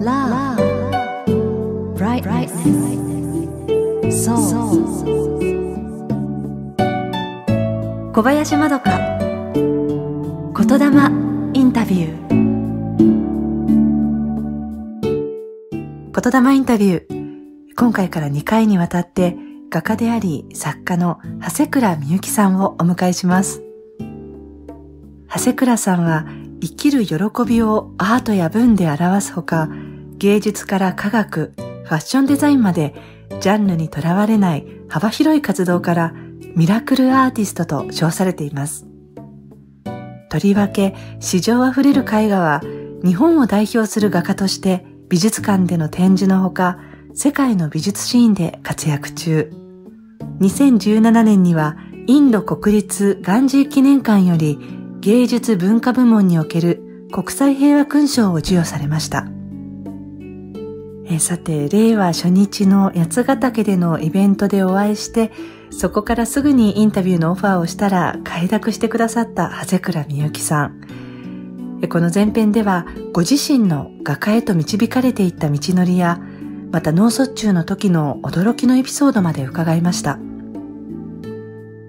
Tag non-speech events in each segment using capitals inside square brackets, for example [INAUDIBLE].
l 小林まどか言霊インタビュー言霊インタビュー今回から2回にわたって画家であり作家の長谷倉美ゆきさんをお迎えします長谷倉さんは生きる喜びをアートや文で表すほか、芸術から科学、ファッションデザインまで、ジャンルにとらわれない幅広い活動からミラクルアーティストと称されています。とりわけ、市場あふれる絵画は、日本を代表する画家として美術館での展示のほか、世界の美術シーンで活躍中。2017年には、インド国立ガンジー記念館より芸術文化部門における国際平和勲章を授与されました。えさて、令和初日の八ヶ岳でのイベントでお会いして、そこからすぐにインタビューのオファーをしたら、快諾してくださった長谷倉みゆきさん。この前編では、ご自身の画家へと導かれていった道のりや、また脳卒中の時の驚きのエピソードまで伺いました。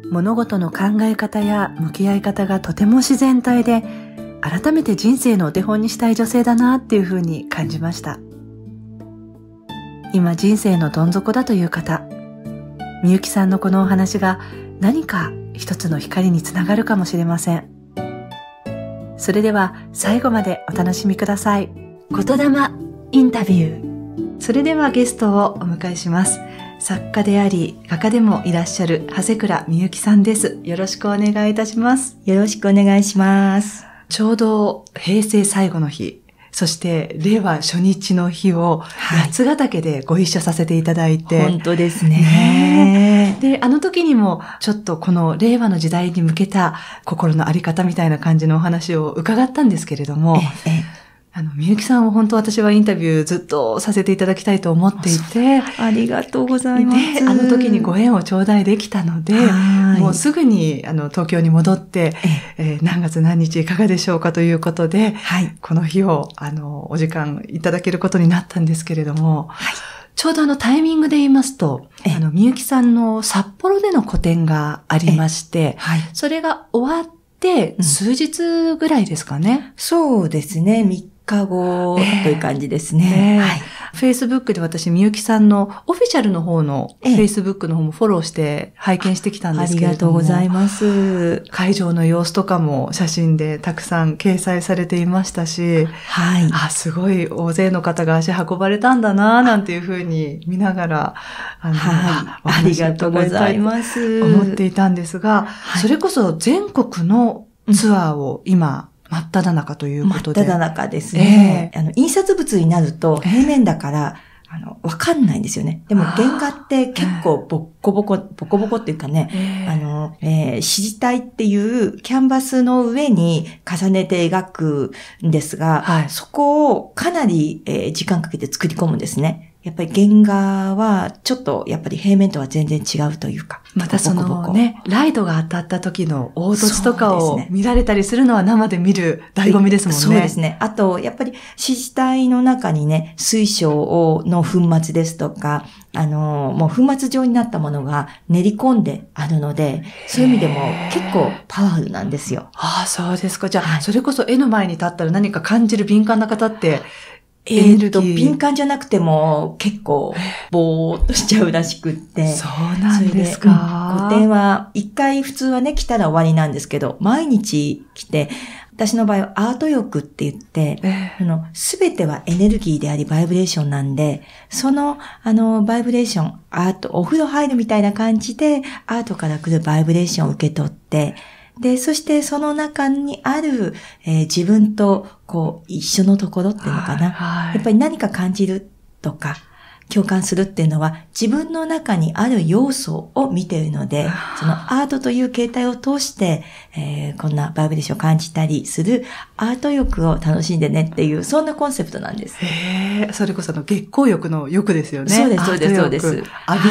物事の考え方や向き合い方がとても自然体で、改めて人生のお手本にしたい女性だなっていうふうに感じました。今人生のどん底だという方、みゆきさんのこのお話が何か一つの光につながるかもしれません。それでは最後までお楽しみください。言霊インタビュー。それではゲストをお迎えします。作家であり、画家でもいらっしゃる、長谷倉みゆきさんです。よろしくお願いいたします。よろしくお願いします。ちょうど平成最後の日、そして、令和初日の日を、夏ヶ岳でご一緒させていただいて。はい、本当ですね。ねで、あの時にも、ちょっとこの令和の時代に向けた心のあり方みたいな感じのお話を伺ったんですけれども、ええあの、みゆきさんを本当私はインタビューずっとさせていただきたいと思っていて、ありがとうございます。あの時にご縁を頂戴できたので、もうすぐにあの東京に戻って、えー、何月何日いかがでしょうかということで、はい、この日をあのお時間いただけることになったんですけれども、はいちょうどあのタイミングで言いますと、あの、みゆきさんの札幌での個展がありまして、はい、それが終わって、数日ぐらいですかね、うん、そうですね。3日後という感じですね。えーえー、はい。f で私、みゆきさんのオフィシャルの方のフェイスブックの方もフォローして拝見してきたんですけれども、ありがとうございます。会場の様子とかも写真でたくさん掲載されていましたし、はい。あ、すごい大勢の方が足運ばれたんだな、なんていうふうに見ながら、あの、はい、ありがとうございます。思っていたんですが、はい、それこそ全国のツアーを今、真っ只中ということで。真っだ中ですね。えー、あの、印刷物になると平面だから、あの、わかんないんですよね。でも原画って結構ボッコボコ、ボコボコっていうかね、あの、えー、示体っていうキャンバスの上に重ねて描くんですが、はい、そこをかなり、えー、時間かけて作り込むんですね。やっぱり原画はちょっとやっぱり平面とは全然違うというか。またそのね、ライトが当たった時の凹凸とかを見られたりするのは生で見る醍醐味ですもんね。そうですね。あと、やっぱり指示体の中にね、水晶をの粉末ですとか、あの、もう粉末状になったものが練り込んであるので、そういう意味でも結構パワフルなんですよ。ああ、そうですか。じゃあ、はい、それこそ絵の前に立ったら何か感じる敏感な方ってえっと、敏感じゃなくても結構ぼーっとしちゃうらしくって。そうなんですか。古典、は一回普通はね来たら終わりなんですけど、毎日来て、私の場合はアート欲って言って、あの、すべてはエネルギーでありバイブレーションなんで、その、あの、バイブレーション、アート、お風呂入るみたいな感じで、アートから来るバイブレーションを受け取って、で、そしてその中にある、えー、自分とこう一緒のところっていうのかな、はいはい、やっぱり何か感じるとか、共感するっていうのは自分の中にある要素を見ているので、そのアートという形態を通して、えー、こんなバーベリッションを感じたりするアート欲を楽しんでねっていう、そんなコンセプトなんです。へえ、それこその月光浴の欲ですよね。そうです、そうです、そうです。浴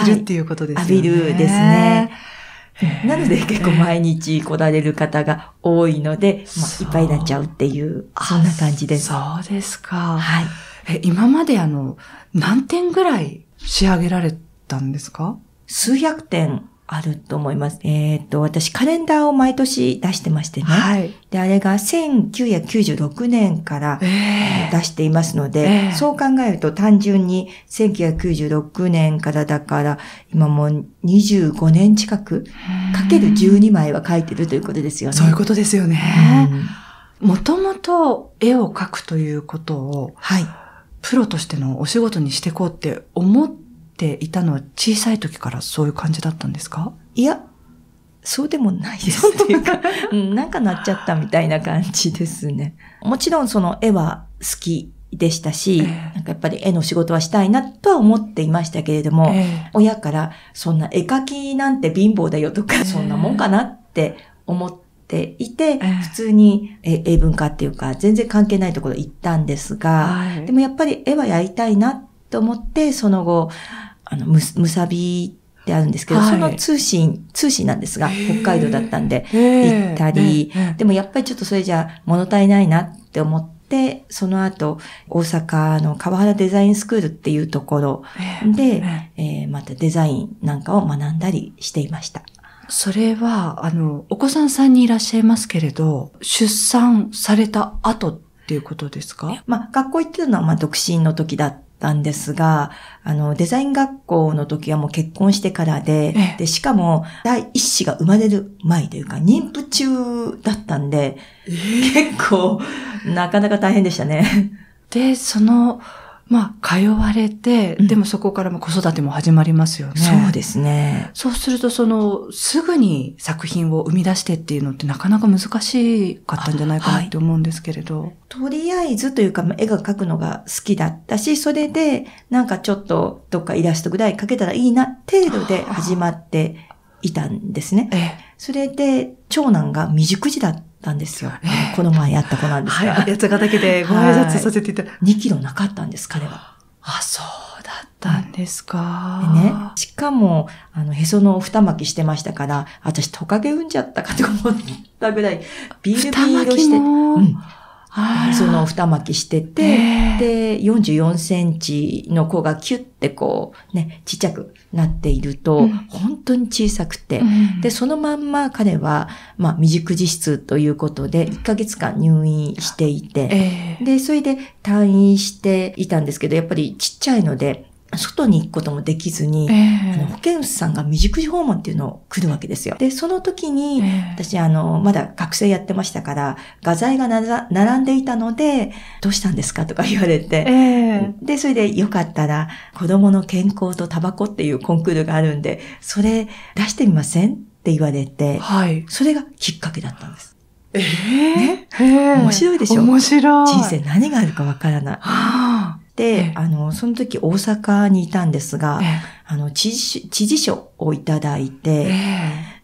びるっていうことですね、はい。浴びるですね。なので結構毎日来られる方が多いので、まあ、いっぱいになっちゃうっていう、そんな感じです。そうですか。はい。え、今まであの、何点ぐらい仕上げられたんですか数百点あると思います。えっ、ー、と、私カレンダーを毎年出してましてね。はい。で、あれが1996年から出していますので、えー、そう考えると単純に1996年からだから今もう25年近くかける12枚は書いてるということですよね。そういうことですよね。もともと絵を描くということを、はい。プロとしてのお仕事にしていこうって思っていたのは小さい時からそういう感じだったんですかいや、そうでもないです。とい [LAUGHS] うか、なんかなっちゃったみたいな感じですね。[LAUGHS] もちろんその絵は好きでしたし、えー、なんかやっぱり絵の仕事はしたいなとは思っていましたけれども、えー、親からそんな絵描きなんて貧乏だよとか、そんなもんかなって思っていて、普通に英文化っていうか全然関係ないところ行ったんですが、でもやっぱり絵はやりたいなと思って、その後、あの、む、むさびってあるんですけど、はい、その通信、通信なんですが、北海道だったんで、行ったり、でもやっぱりちょっとそれじゃ物足りないなって思って、その後、大阪の川原デザインスクールっていうところで、えー、またデザインなんかを学んだりしていました。それは、あの、お子さんさんにいらっしゃいますけれど、出産された後っていうことですかまあ、学校行ってるのは、まあ、独身の時だったたんですが、あの、デザイン学校の時はもう結婚してからで、で、しかも、第一子が生まれる前というか、妊婦中だったんで、結構、なかなか大変でしたね。で、その、まあ、通われて、でもそこからも子育ても始まりますよね。そうですね。そうすると、その、すぐに作品を生み出してっていうのってなかなか難しかったんじゃないかなって思うんですけれど。はい、とりあえずというか、絵が描くのが好きだったし、それで、なんかちょっと、どっかイラストぐらい描けたらいいな、程度で始まっていたんですね。それで、長男が未熟児だったたんですよ。えー、この前やった子なんですが。はい、八ヶ岳でご挨拶させていただ、はい、2キロなかったんです、彼は。あ、そうだったんですか。でね、しかも、あの、へその二巻きしてましたから、私トカゲ産んじゃったかと思ったぐらい、ビールビールして、うん、その二巻きしてて、で、44センチの子がキュッてこう、ね、ちっちゃくなっていると、うん、本当に小さくて、うん、で、そのまんま彼は、まあ、未熟児室ということで、1ヶ月間入院していて、で、それで退院していたんですけど、やっぱりちっちゃいので、外に行くこともできずに、えー、あの保健師さんが未熟児訪問っていうのを来るわけですよ。で、その時に、えー、私、あの、まだ学生やってましたから、画材が並んでいたので、どうしたんですかとか言われて、えー、で、それでよかったら、子供の健康とタバコっていうコンクールがあるんで、それ出してみませんって言われて、はい、それがきっかけだったんです。ええー面白いでしょ面白い。人生何があるかわからない。はあ、あの、その時大阪にいたんですが、あの、知事、知事書をいただいて、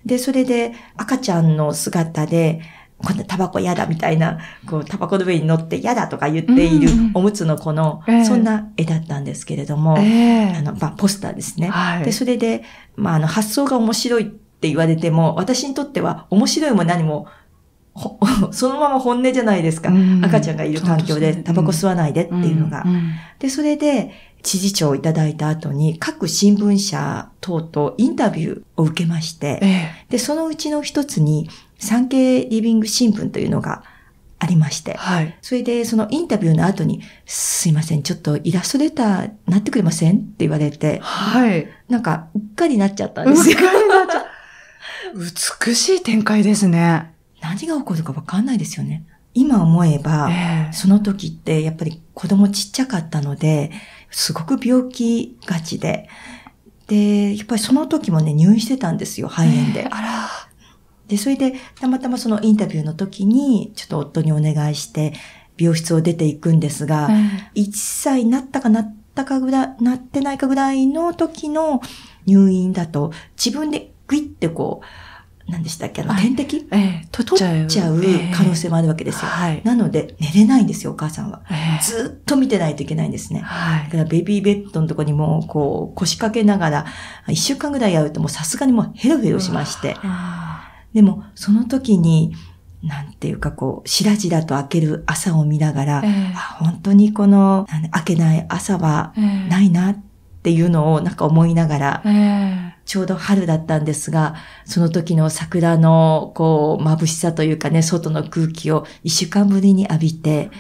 で、それで赤ちゃんの姿で、こんなタバコ嫌だみたいな、こう、タバコの上に乗って嫌だとか言っているおむつの子の、そんな絵だったんですけれども、えあの、まあ、ポスターですね。はい、で、それで、まあ、あの、発想が面白いって言われても、私にとっては面白いも何も [LAUGHS] そのまま本音じゃないですか。うん、赤ちゃんがいる環境でタバコ吸わないでっていうのが。うんうん、で、それで、知事長をいただいた後に、各新聞社等とインタビューを受けまして、ええ、で、そのうちの一つに、産経リビング新聞というのがありまして、はい、それでそのインタビューの後に、すいません、ちょっとイラストレーターなってくれませんって言われて、はい。なんか、うっかりなっちゃったんですよ。うっかりなっちゃった。美しい展開ですね。何が起こるかわかんないですよね。今思えば、その時ってやっぱり子供ちっちゃかったので、すごく病気がちで、で、やっぱりその時もね、入院してたんですよ、肺炎で。あら。で、それで、たまたまそのインタビューの時に、ちょっと夫にお願いして、病室を出ていくんですが、えー、1歳になったかなったかぐらい、なってないかぐらいの時の入院だと、自分でグイってこう、何でしたっけあの、点滴、ええ、取っちゃう。可能性もあるわけですよ。はい、なので、寝れないんですよ、お母さんは。ええ、ずっと見てないといけないんですね。はい、だから、ベビーベッドのとこにも、こう、腰掛けながら、一週間ぐらいやると、もうさすがにもうヘロヘロしまして。でも、その時に、なんていうかこう、しらじらと開ける朝を見ながら、えあ本当にこの、開けない朝はないなっていうのをなんか思いながら、ええちょうど春だったんですが、その時の桜の、こう、眩しさというかね、外の空気を一週間ぶりに浴びて、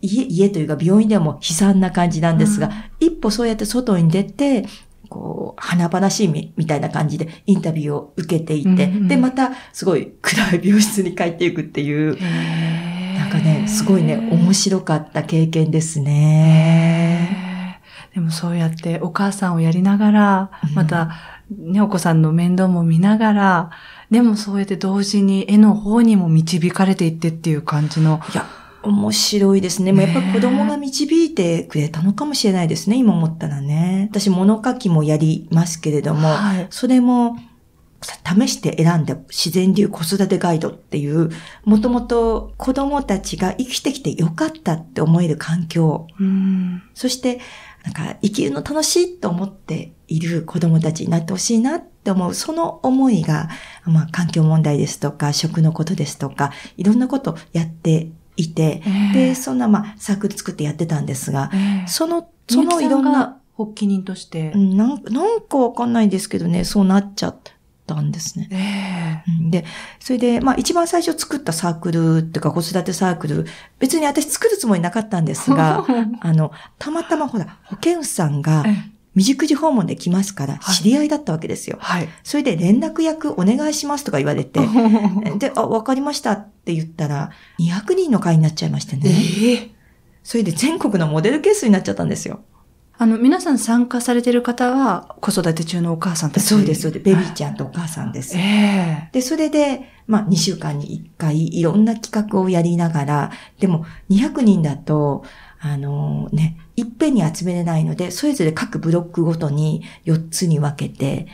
家、家というか病院でも悲惨な感じなんですが、うん、一歩そうやって外に出て、こう、花々しいみみたいな感じでインタビューを受けていて、うんうん、で、またすごい暗い病室に帰っていくっていう、なんかね、すごいね、面白かった経験ですね。でもそうやってお母さんをやりながら、また、うんねお子さんの面倒も見ながら、でもそうやって同時に絵の方にも導かれていってっていう感じの。いや、面白いですね。もうやっぱ子供が導いてくれたのかもしれないですね、今思ったらね。私物書きもやりますけれども、はい、それも、試して選んだ自然流子育てガイドっていう、もともと子供たちが生きてきてよかったって思える環境。そして、なんか生きるの楽しいと思っている子供たちになってほしいなって思う、その思いが、まあ環境問題ですとか、食のことですとか、いろんなことやっていて、えー、で、そんなまあサークル作ってやってたんですが、えー、その、そのいろんな、発起人として。なん、なんかわかんないんですけどね、そうなっちゃった。たんですね。えー、で、それで、まあ一番最初作ったサークルっていうか子育てサークル、別に私作るつもりなかったんですが、[LAUGHS] あの、たまたまほら、保健師さんが、未熟児訪問で来ますから、知り合いだったわけですよ。はい。それで連絡役お願いしますとか言われて、[LAUGHS] で、あ、わかりましたって言ったら、200人の会になっちゃいましてね。えー、それで全国のモデルケースになっちゃったんですよ。あの、皆さん参加されてる方は、子育て中のお母さんたちそうです、そうです。ベビーちゃんとお母さんです。ええー、で、それで、まあ、2週間に1回、いろんな企画をやりながら、でも、200人だと、あのー、ね、いっぺんに集めれないので、それぞれ各ブロックごとに4つに分けて、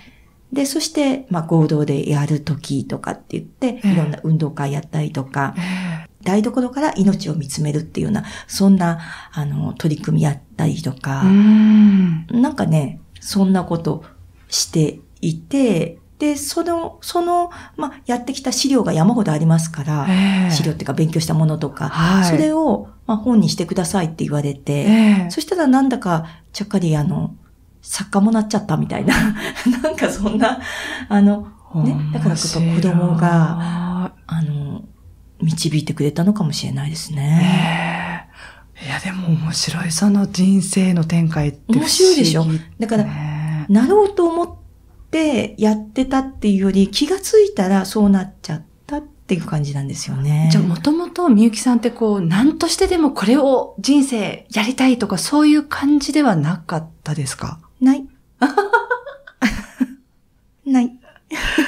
で、そして、まあ、合同でやるときとかって言って、いろんな運動会やったりとか、えー台所から命を見つめるっていうような、そんな、あの、取り組みやったりとか、なんかね、そんなことしていて、で、その、その、まあ、やってきた資料が山ほどありますから、えー、資料っていうか勉強したものとか、はい、それを、まあ、本にしてくださいって言われて、えー、そしたらなんだか、ちゃっかりあの、作家もなっちゃったみたいな、[LAUGHS] なんかそんな、あの、ね、だからこそ子供が、あの、導いてくれたのかもしれないですね。えいや、でも面白い、その人生の展開って面白いでしょ。だから、なろうと思ってやってたっていうより、気がついたらそうなっちゃったっていう感じなんですよね。じゃあ、もともとみゆきさんってこう、何としてでもこれを人生やりたいとか、そういう感じではなかったですかない。ない。[LAUGHS]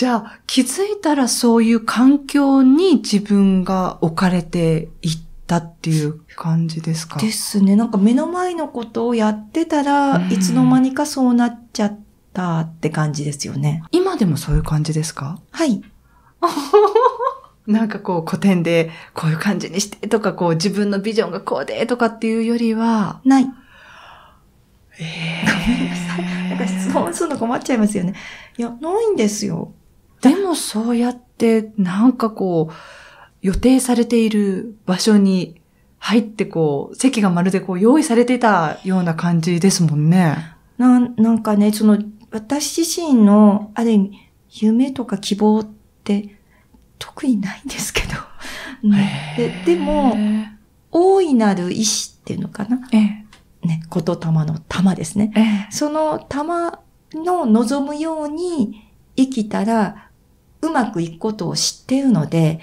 じゃあ気づいたらそういう環境に自分が置かれていったっていう感じですかですね。なんか目の前のことをやってたら、いつの間にかそうなっちゃったって感じですよね。今でもそういう感じですかはい。なんかこう古典でこういう感じにしてとかこう自分のビジョンがこうでとかっていうよりは。ない。えー、ごめんなさい。なんか質問するの困っちゃいますよね。いや、ないんですよ。でもそうやって、なんかこう、予定されている場所に入ってこう、席がまるでこう用意されていたような感じですもんね。な、なんかね、その、私自身の、ある意味、夢とか希望って、特にないんですけど。ね、[LAUGHS] ででも、大いなる意志っていうのかな。ええ、ね、言霊の玉ですね。ええ、その玉の望むように生きたら、うまくいくことを知っているので、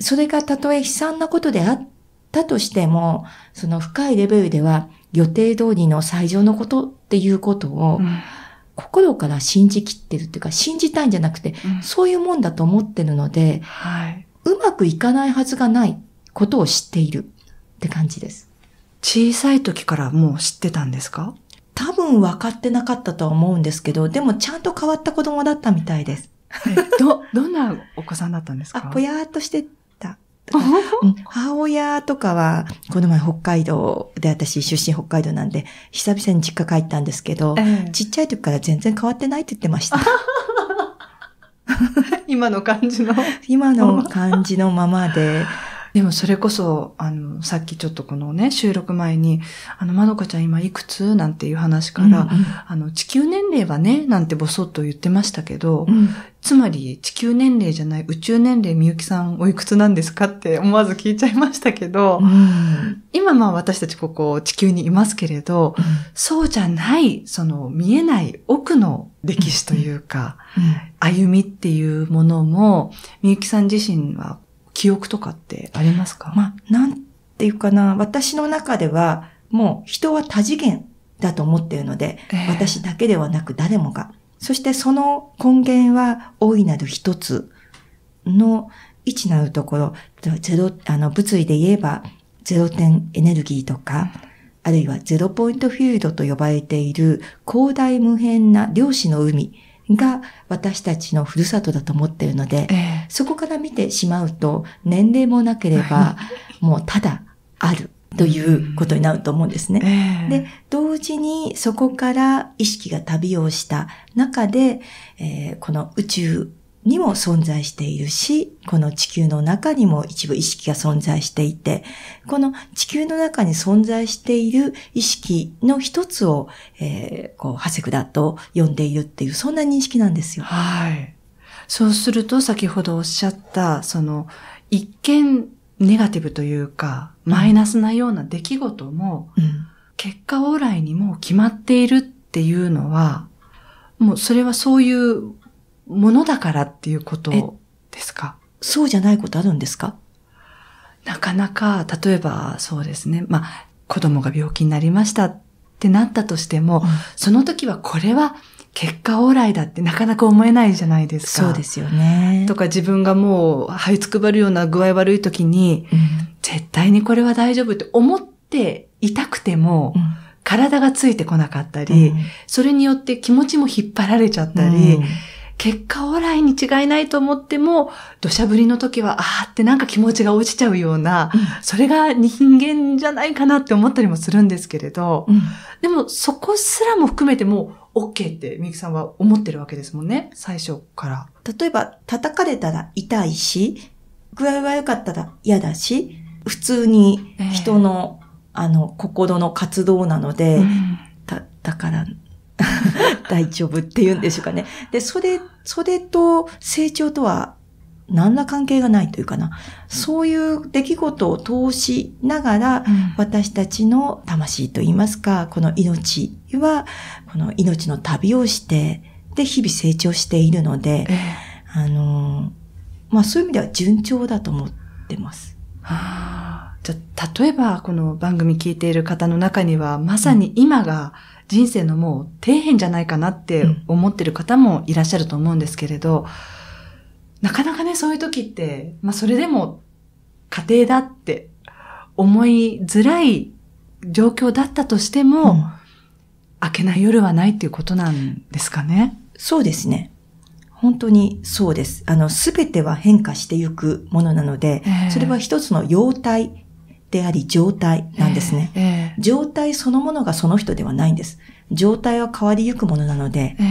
それがたとえ悲惨なことであったとしても、その深いレベルでは予定通りの最上のことっていうことを、心から信じきってるっていうか、信じたいんじゃなくて、そういうもんだと思ってるので、うまくいかないはずがないことを知っているって感じです。小さい時からもう知ってたんですか多分分かってなかったとは思うんですけど、でもちゃんと変わった子供だったみたいです。[LAUGHS] ど、どんなお子さんだったんですかあ、ぽやーっとしてた。[LAUGHS] 母親とかは、この前北海道で私出身北海道なんで、久々に実家帰ったんですけど、えー、ちっちゃい時から全然変わってないって言ってました。[LAUGHS] 今の感じの今の感じのままで、でもそれこそ、あの、さっきちょっとこのね、収録前に、あの、まどかちゃん今いくつなんていう話から、うんうん、あの、地球年齢はね、なんてぼそっと言ってましたけど、うん、つまり地球年齢じゃない宇宙年齢みゆきさんおいくつなんですかって思わず聞いちゃいましたけど、うん、今まあ私たちここ地球にいますけれど、うん、そうじゃない、その見えない奥の歴史というか、歩みっていうものも、みゆきさん自身は記憶とかってありますかまあ、なんていうかな、私の中では、もう人は多次元だと思っているので、えー、私だけではなく誰もが。そしてその根源は、大いなる一つの位置なるところ、ゼロ、あの、物理で言えば、ゼロ点エネルギーとか、あるいはゼロポイントフィールドと呼ばれている広大無辺な量子の海が私たちのふるさとだと思っているので、えー、そこから見てしまうと、年齢もなければ、もうただある。ということになると思うんですね。えー、で、同時にそこから意識が旅をした中で、えー、この宇宙にも存在しているし、この地球の中にも一部意識が存在していて、この地球の中に存在している意識の一つを、えー、こう、ハセクだと呼んでいるっていう、そんな認識なんですよ。はい。そうすると、先ほどおっしゃった、その、一見ネガティブというか、マイナスなような出来事も、うん、結果往来にも決まっているっていうのは、もうそれはそういうものだからっていうことですかそうじゃないことあるんですかなかなか、例えばそうですね。まあ、子供が病気になりましたってなったとしても、その時はこれは結果往来だってなかなか思えないじゃないですか。そうですよね。とか自分がもう這いつくばるような具合悪い時に、うん、絶対にこれは大丈夫って思っていたくても、体がついてこなかったり、うん、それによって気持ちも引っ張られちゃったり、結果おーいに違いないと思っても、土砂降りの時は、あーってなんか気持ちが落ちちゃうような、うん、それが人間じゃないかなって思ったりもするんですけれど、うん、でもそこすらも含めてもう OK ってみゆきさんは思ってるわけですもんね、最初から。例えば、叩かれたら痛いし、具合が良かったら嫌だし、普通に人の、えー、あの、心の活動なので、うん、だから、[LAUGHS] 大丈夫って言うんでしょうかね。で、それ、それと成長とは何ら関係がないというかな。そういう出来事を通しながら、私たちの魂といいますか、この命は、この命の旅をして、で、日々成長しているので、あの、まあそういう意味では順調だと思ってます。はあじゃ例えばこの番組聞いている方の中には、まさに今が人生のもう底辺じゃないかなって思ってる方もいらっしゃると思うんですけれど、なかなかね、そういう時って、まあそれでも家庭だって思いづらい状況だったとしても、うん、明けない夜はないっていうことなんですかね。そうですね。本当にそうです。あの、すべては変化していくものなので、それは一つの様態、であり状態なんですね、えー、状態そのものがその人ではないんです。状態は変わりゆくものなので、えー、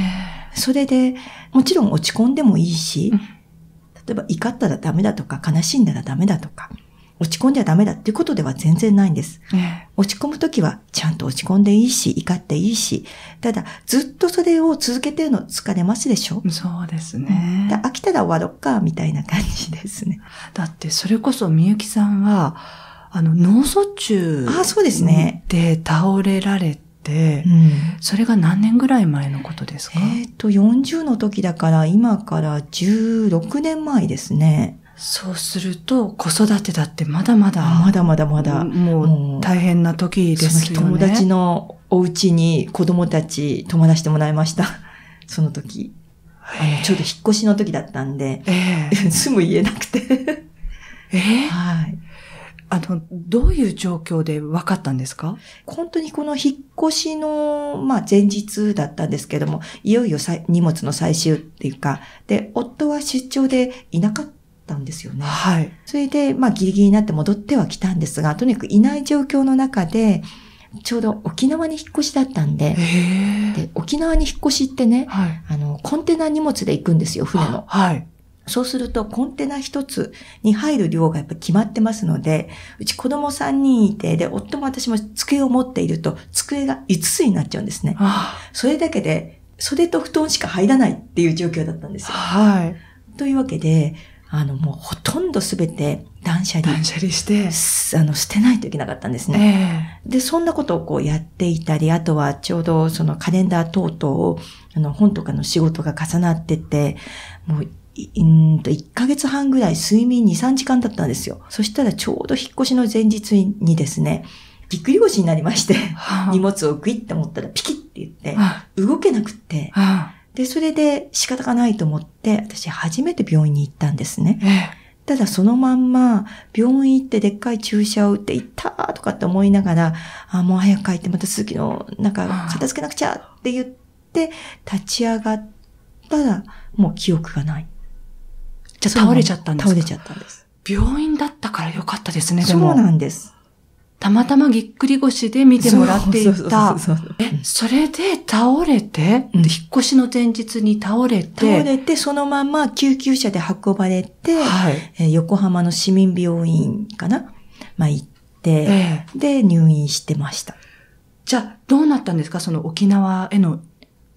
それで、もちろん落ち込んでもいいし、例えば怒ったらダメだとか、悲しんだらダメだとか、落ち込んじゃダメだっていうことでは全然ないんです。えー、落ち込むときはちゃんと落ち込んでいいし、怒っていいし、ただずっとそれを続けてるの疲れますでしょそうですね。飽きたら終わろっか、みたいな感じですね。だってそれこそみゆきさんは、あの、脳卒中あそうですね。で倒れられて、うん、それが何年ぐらい前のことですかえっ、と、40の時だから今から16年前ですね。そうすると、子育てだってまだまだ。まだまだまだ。もう大変な時ですよね。友達のお家に子供たち泊まらせてもらいました。[LAUGHS] その時。ちょうど引っ越しの時だったんで、えー、[LAUGHS] 住む家なくてえー。はい。あの、どういう状況で分かったんですか本当にこの引っ越しの、まあ、前日だったんですけども、いよいよ荷物の最終っていうか、で、夫は出張でいなかったんですよね。はい。それで、まあ、ギリギリになって戻っては来たんですが、とにかくいない状況の中で、ちょうど沖縄に引っ越しだったんで、で沖縄に引っ越しってね、はい、あの、コンテナ荷物で行くんですよ、船の。はい。そうするとコンテナ一つに入る量がやっぱ決まってますので、うち子供三人いて、で、夫も私も机を持っていると、机が5つになっちゃうんですね。それだけで、袖と布団しか入らないっていう状況だったんですよ。はい。というわけで、あの、もうほとんどすべて断捨離。断捨離して。あの、捨てないといけなかったんですね。えー、で、そんなことをこうやっていたり、あとはちょうどそのカレンダー等々を、あの、本とかの仕事が重なってて、もううんと、1ヶ月半ぐらい睡眠2、3時間だったんですよ。そしたらちょうど引っ越しの前日にですね、ぎっくり腰になりまして、荷物をグイッと持ったらピキッって言って、動けなくって、で、それで仕方がないと思って、私初めて病院に行ったんですね。ただそのまんま、病院行ってでっかい注射を打って行ったとかって思いながら、あ、もう早く帰ってまた続きの、なんか片付けなくちゃって言って、立ち上がったら、もう記憶がない。じゃあ倒れちゃったんですか倒れちゃったんです。病院だったからよかったですね、でも。そうなんです。たまたまぎっくり腰で見てもらっていた。え、それで倒れて、うん、引っ越しの前日に倒れて。倒れて、そのまま救急車で運ばれて、はい、え横浜の市民病院かなまあ行って、えで、入院してました。じゃあ、どうなったんですかその沖縄への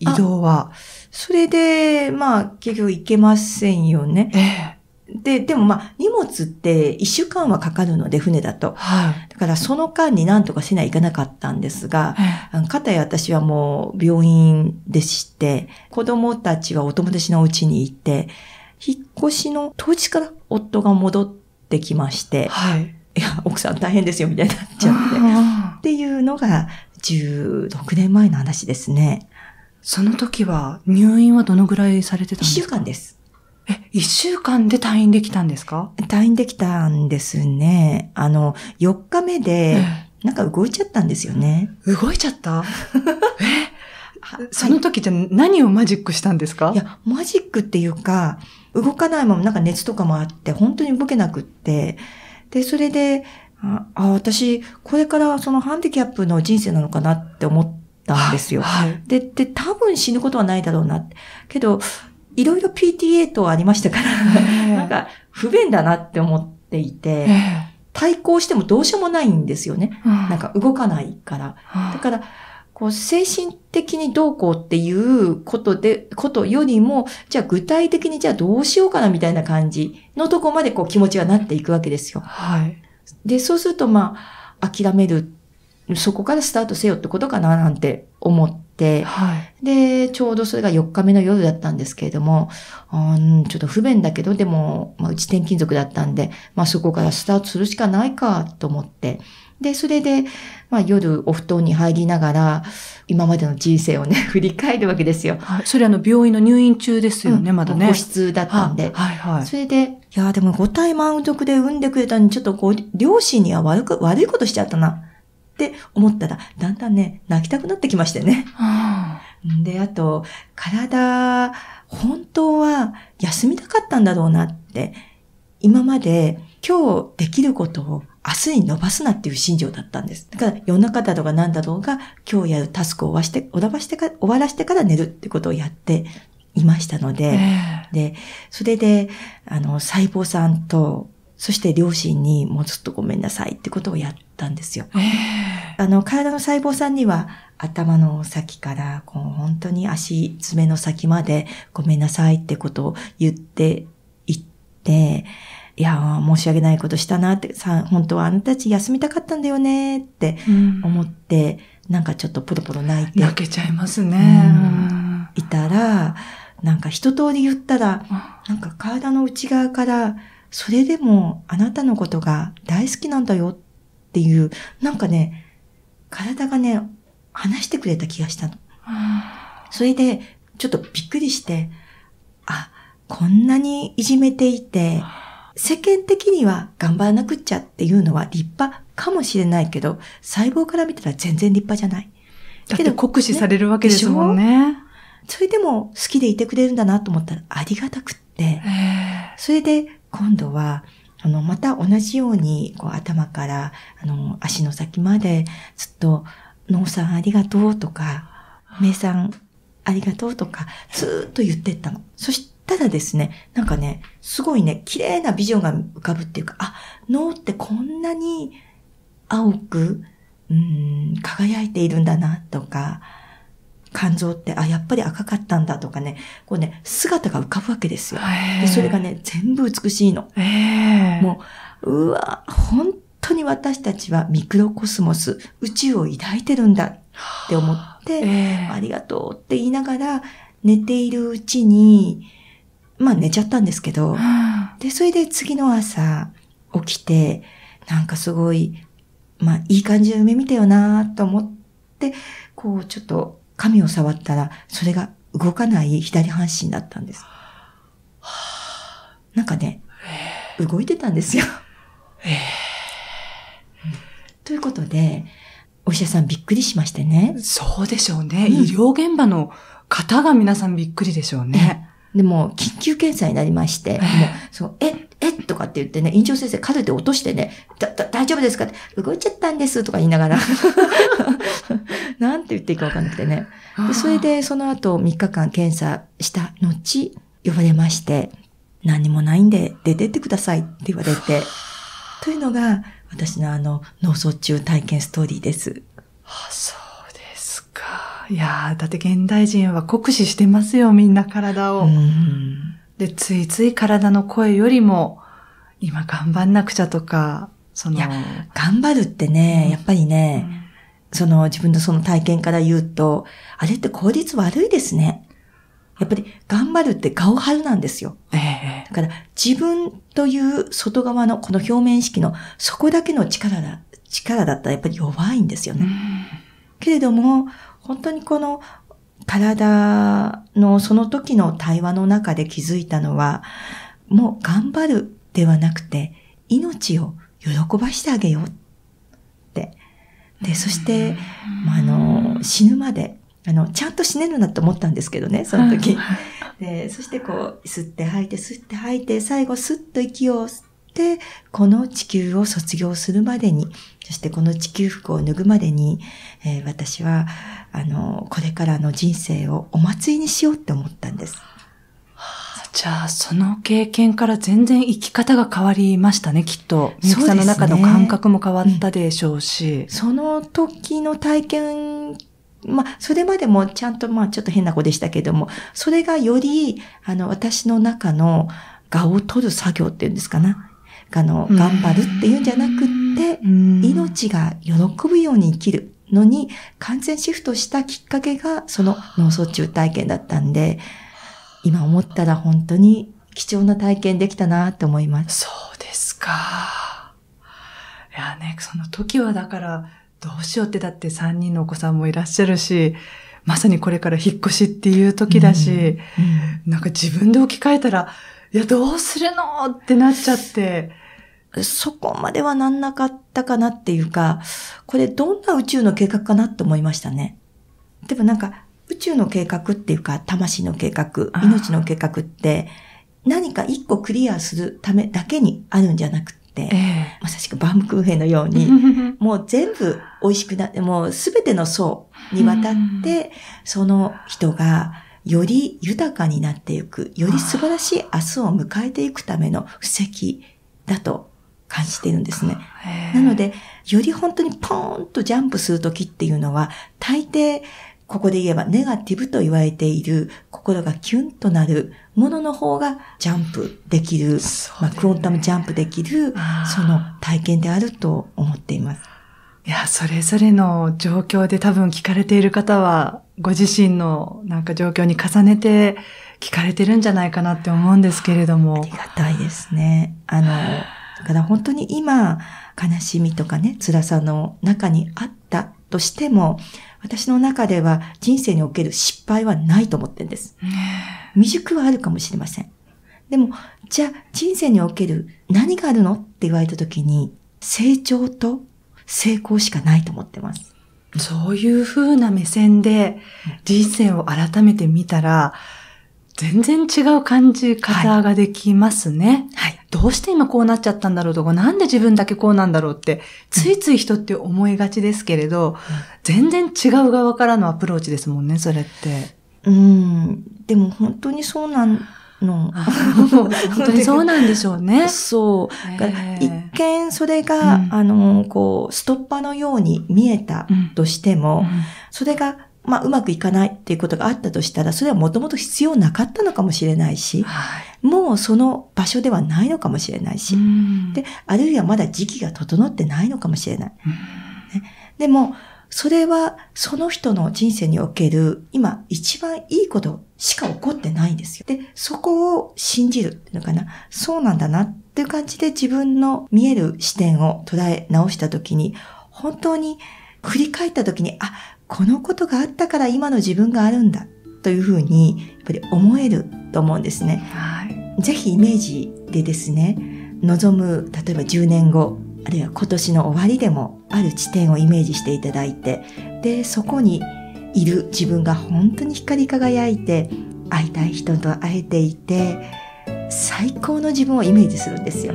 移動は。それで、まあ、結局行けませんよね。えで、でもまあ、荷物って一週間はかかるので、船だと。はい、だからその間に何とかしないかなかったんですが、えー、かたや私はもう病院でして、子供たちはお友達のお家に行って、引っ越しの当時から夫が戻ってきまして、はい、いや、奥さん大変ですよ、みたいになっちゃって。っていうのが16年前の話ですね。その時は入院はどのぐらいされてたんですか ?1 週間です。え、一週間で退院できたんですか退院できたんですね。あの、4日目で、なんか動いちゃったんですよね。動いちゃった [LAUGHS] えその時って何をマジックしたんですか、はい、いや、マジックっていうか、動かないままなんか熱とかもあって、本当に動けなくって、で、それで、あ、あ私、これからそのハンディキャップの人生なのかなって思ったんですよ。はい、で、で、多分死ぬことはないだろうな。けど、いろいろ PTA とありましたから、なんか不便だなって思っていて、対抗してもどうしようもないんですよね。なんか動かないから。だから、こう、精神的にどうこうっていうことで、ことよりも、じゃあ具体的にじゃあどうしようかなみたいな感じのとこまでこう気持ちがなっていくわけですよ。はい。で、そうするとまあ、諦めるそこからスタートせよってことかななんて思って、はい、で、ちょうどそれが4日目の夜だったんですけれども、うん、ちょっと不便だけど、でも、まあ、うち転勤族だったんで、まあ、そこからスタートするしかないかと思って、で、それで、まあ、夜お布団に入りながら、今までの人生をね、[LAUGHS] 振り返るわけですよ。はい、それあの、病院の入院中ですよね、うん、まだね。個室だったんで。はいはい。それで、いや、でも5体満足で産んでくれたのに、ちょっとこう、両親には悪く、悪いことしちゃったな。って思ったら、だんだんね、泣きたくなってきましてね。で、あと、体、本当は休みたかったんだろうなって、今まで今日できることを明日に伸ばすなっていう心情だったんです。だから夜中だろうが何だろうが今日やるタスクを終わして終わしてか終わらしてから寝るってことをやっていましたので、で、それで、あの、細胞さんとそして両親にもうちょっとごめんなさいってことをやったんですよ。えあの、体の細胞さんには頭の先から、こう本当に足爪の先までごめんなさいってことを言っていって、いや、申し訳ないことしたなって、さ、本当はあなたたち休みたかったんだよねって思って、うん、なんかちょっとポロポロ泣いて。泣けちゃいますね。いたら、なんか一通り言ったら、なんか体の内側から、それでもあなたのことが大好きなんだよっていう、なんかね、体がね、話してくれた気がしたの。それで、ちょっとびっくりして、あ、こんなにいじめていて、世間的には頑張らなくっちゃっていうのは立派かもしれないけど、細胞から見たら全然立派じゃない。けど酷使されるわけですもんね。それでも好きでいてくれるんだなと思ったらありがたくって。それで今度は、あの、また同じように、こう、頭から、あの、足の先まで、ずっと、農産ありがとうとか、名産ありがとうとか、ずっと言ってったの。そしたらですね、なんかね、すごいね、綺麗なビジョンが浮かぶっていうか、あ、脳ってこんなに青く、うん、輝いているんだな、とか、肝臓ってあやっぱり赤かったんだとかねこうね姿が浮かぶわけですよ。でそれがね全部美しいの。もううわ本当に私たちはミクロコスモス宇宙を抱いてるんだって思って、ありがとうって言いながら寝ているうちにまあ寝ちゃったんですけど、で、それで次の朝起きて、なんかすごい、まあいい感じの夢見たよなと思って、こうちょっと神を触ったら、それが動かない左半身だったんです。なんかね、動いてたんですよ。ということで、お医者さんびっくりしましてね。そうでしょうね。うん、医療現場の方が皆さんびっくりでしょうね。でも、緊急検査になりまして、もう、そう、え、えとかって言ってね、院長先生、カルテ落としてね、だ、だ、大丈夫ですかって、動いちゃったんですとか言いながら [LAUGHS] なんて言っていいかわかんなくてね。でそれで、その後3日間検査した後、呼ばれまして、何もないんで出てってくださいって言われて、というのが、私のあの、脳卒中体験ストーリーです。あ、そう。いやだって現代人は酷使してますよ、みんな体を。で、ついつい体の声よりも、今頑張んなくちゃとか、その。いや、頑張るってね、やっぱりね、うん、その自分のその体験から言うと、あれって効率悪いですね。やっぱり頑張るって顔張るなんですよ。えー、だから自分という外側のこの表面意識のそこだけの力だ、力だったらやっぱり弱いんですよね。けれども、本当にこの体のその時の対話の中で気づいたのは、もう頑張るではなくて、命を喜ばしてあげようって。で、そして、あの、死ぬまで、あの、ちゃんと死ねるなと思ったんですけどね、その時。で、そしてこう、吸って吐いて、吸って吐いて、最後、スッと息を吸っ、この地球を卒業するまでに、そしてこの地球服を脱ぐまでに、えー、私は、あの、これからの人生をお祭りにしようって思ったんです。はじゃあ、その経験から全然生き方が変わりましたね、きっと。みゆさんの中の感覚も変わったでしょうし。そ、ねうん、その時の体験まあ、それまでもちゃんと、まあ、ちょっと変な子でしたけども、それがより、あの、私の中の、画を取る作業っていうんですかな。あの、頑張るっていうんじゃなくって、命が喜ぶように生きるのに完全シフトしたきっかけがその脳卒中体験だったんで、今思ったら本当に貴重な体験できたなと思います。そうですか。いやね、その時はだから、どうしようってだって3人のお子さんもいらっしゃるし、まさにこれから引っ越しっていう時だし、うんうん、なんか自分で置き換えたら、いや、どうするのってなっちゃって。そこまではなんなかったかなっていうか、これどんな宇宙の計画かなって思いましたね。でもなんか、宇宙の計画っていうか、魂の計画、命の計画って、何か一個クリアするためだけにあるんじゃなくて、えー、まさしくバームクーヘンのように、[LAUGHS] もう全部美味しくなって、もうすべての層にわたって、その人がより豊かになっていく、より素晴らしい明日を迎えていくための布石だと感じているんですね。なので、より本当にポーンとジャンプするときっていうのは、大抵、ここで言えばネガティブと言われている心がキュンとなるものの方がジャンプできる、ね、まあ、クオンタムジャンプできる、その体験であると思っています。いや、それぞれの状況で多分聞かれている方はご自身のなんか状況に重ねて聞かれてるんじゃないかなって思うんですけれども。ありがたいですね。あの、[SIGHS] だから本当に今、悲しみとかね、辛さの中にあったとしても、私の中では人生における失敗はないと思ってるんです。未熟はあるかもしれません。でも、じゃあ人生における何があるのって言われた時に、成長と成功しかないと思ってます。そういう風な目線で人生を改めて見たら、全然違う感じ方ができますね。はい。はい、どうして今こうなっちゃったんだろうとか、なんで自分だけこうなんだろうって、ついつい人って思いがちですけれど、うん、全然違う側からのアプローチですもんね、それって。うん。でも本当にそうなんの。本当にそうなんでしょうね。[LAUGHS] そう。一見それが、うん、あの、こう、ストッパーのように見えたとしても、うん、それが、まあ、うまくいかないっていうことがあったとしたら、それはもともと必要なかったのかもしれないし、もうその場所ではないのかもしれないし、で、あるいはまだ時期が整ってないのかもしれない。ね、でも、それはその人の人生における今一番いいことしか起こってないんですよ。で、そこを信じるっていうのかな。そうなんだなっていう感じで自分の見える視点を捉え直したときに、本当に振り返ったときに、あ、このことがあったから今の自分があるんだというふうに、やっぱり思えると思うんですね。はい。ぜひイメージでですね、望む、例えば10年後あるいは今年の終わりでもある地点をイメージしていただいてでそこにいる自分が本当に光り輝いて会いたい人と会えていて最高の自分をイメージするんですよ。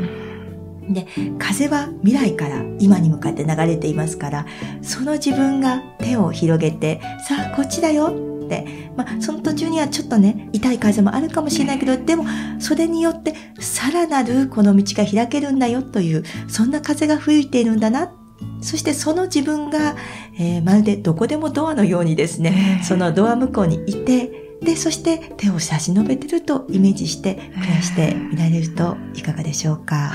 で風は未来から今に向かって流れていますからその自分が手を広げてさあこっちだよってまあ、その途中にはちょっとね、痛い風もあるかもしれないけど、でも、それによって、さらなるこの道が開けるんだよという、そんな風が吹いているんだな。そしてその自分が、えー、まるでどこでもドアのようにですね、そのドア向こうにいて、で、そして手を差し伸べてるとイメージして暮らしてみられるといかがでしょうか。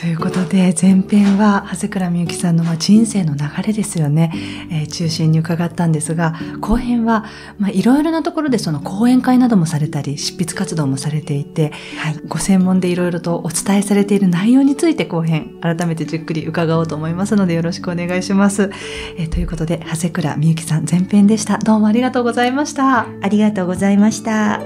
ということで前編は長谷倉美幸さんのま人生の流れですよね、えー、中心に伺ったんですが後編はいろいろなところでその講演会などもされたり執筆活動もされていて、はい、ご専門でいろいろとお伝えされている内容について後編改めてじっくり伺おうと思いますのでよろしくお願いします。えー、ということで長谷倉みゆきさん前編でしたどうもありがとうございました。ありがとうございました。